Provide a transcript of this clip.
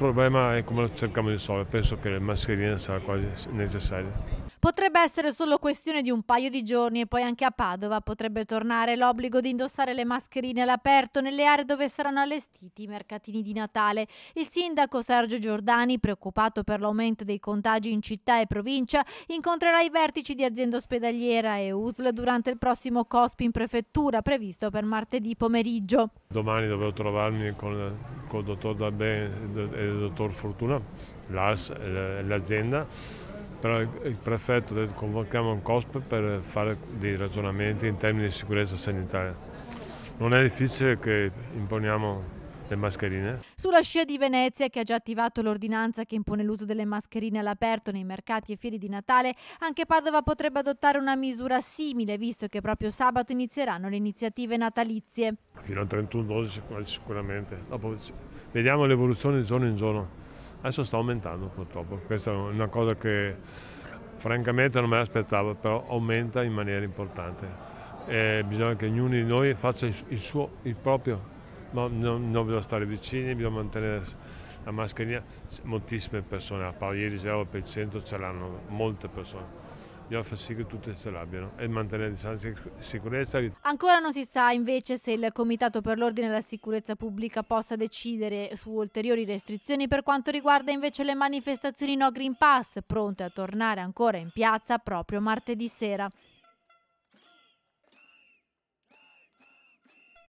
problema è come lo cerchiamo di risolvere, penso che la mascherina sarà quasi necessaria. Potrebbe essere solo questione di un paio di giorni e poi anche a Padova potrebbe tornare l'obbligo di indossare le mascherine all'aperto nelle aree dove saranno allestiti i mercatini di Natale. Il sindaco Sergio Giordani, preoccupato per l'aumento dei contagi in città e provincia, incontrerà i vertici di azienda ospedaliera e USL durante il prossimo COSP in prefettura previsto per martedì pomeriggio. Domani dovevo trovarmi con, con il dottor Dabè e il dottor Fortuna, l'azienda però il prefetto convochiamo un COSP per fare dei ragionamenti in termini di sicurezza sanitaria. Non è difficile che imponiamo le mascherine. Sulla scia di Venezia, che ha già attivato l'ordinanza che impone l'uso delle mascherine all'aperto nei mercati e fieri di Natale, anche Padova potrebbe adottare una misura simile, visto che proprio sabato inizieranno le iniziative natalizie. Fino al 31-12 sicuramente. Dopo vediamo l'evoluzione di giorno in giorno. Adesso sta aumentando purtroppo, questa è una cosa che francamente non me l'aspettavo, però aumenta in maniera importante. E bisogna che ognuno di noi faccia il, suo, il proprio, ma non, non bisogna stare vicini, bisogna mantenere la mascherina. Moltissime persone, a ieri c'era per il centro, ce l'hanno molte persone Bisogna far sì che tutte ce l'abbiano e mantenere distanza e sicurezza. Ancora non si sa invece se il Comitato per l'Ordine e la Sicurezza Pubblica possa decidere su ulteriori restrizioni per quanto riguarda invece le manifestazioni no Green Pass, pronte a tornare ancora in piazza proprio martedì sera.